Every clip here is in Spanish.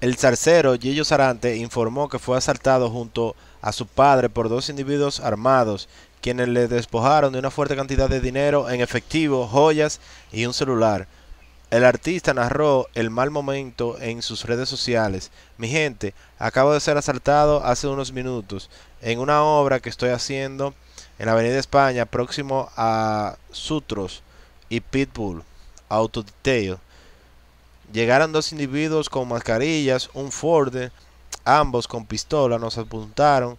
El zarcero Gillo Sarante informó que fue asaltado junto a su padre por dos individuos armados, quienes le despojaron de una fuerte cantidad de dinero en efectivo, joyas y un celular. El artista narró el mal momento en sus redes sociales. Mi gente, acabo de ser asaltado hace unos minutos en una obra que estoy haciendo en la Avenida España, próximo a Sutros y Pitbull, Autodetail. Llegaron dos individuos con mascarillas, un Ford, ambos con pistola, nos apuntaron,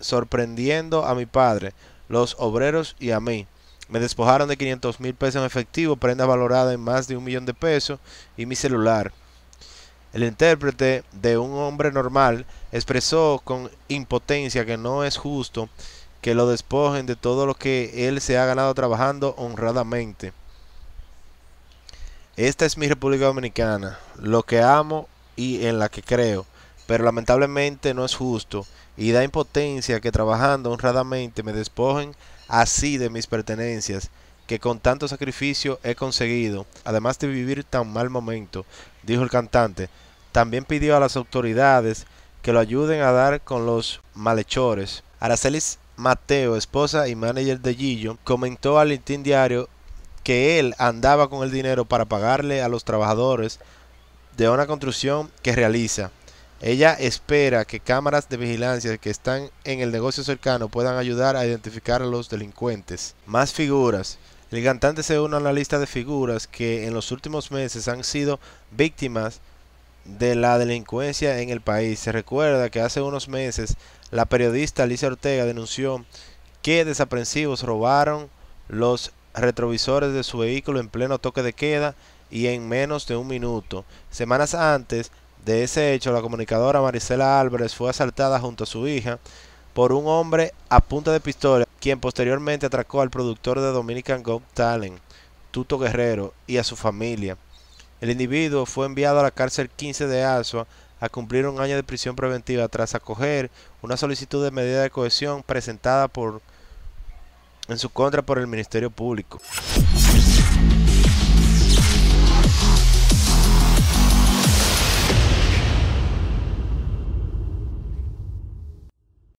sorprendiendo a mi padre, los obreros y a mí. Me despojaron de 500 mil pesos en efectivo, prenda valorada en más de un millón de pesos y mi celular. El intérprete de un hombre normal expresó con impotencia que no es justo que lo despojen de todo lo que él se ha ganado trabajando honradamente. Esta es mi República Dominicana, lo que amo y en la que creo, pero lamentablemente no es justo y da impotencia que trabajando honradamente me despojen así de mis pertenencias que con tanto sacrificio he conseguido, además de vivir tan mal momento, dijo el cantante. También pidió a las autoridades que lo ayuden a dar con los malhechores. Aracelis Mateo, esposa y manager de Gillo, comentó al Inti Diario que él andaba con el dinero para pagarle a los trabajadores de una construcción que realiza. Ella espera que cámaras de vigilancia que están en el negocio cercano puedan ayudar a identificar a los delincuentes. Más figuras. El cantante se une a la lista de figuras que en los últimos meses han sido víctimas de la delincuencia en el país. Se recuerda que hace unos meses la periodista Alicia Ortega denunció que desaprensivos robaron los retrovisores de su vehículo en pleno toque de queda y en menos de un minuto. Semanas antes de ese hecho, la comunicadora Marisela Álvarez fue asaltada junto a su hija por un hombre a punta de pistola, quien posteriormente atracó al productor de Dominican Gold Talent, Tuto Guerrero, y a su familia. El individuo fue enviado a la cárcel 15 de Asua a cumplir un año de prisión preventiva tras acoger una solicitud de medida de cohesión presentada por en su contra por el Ministerio Público.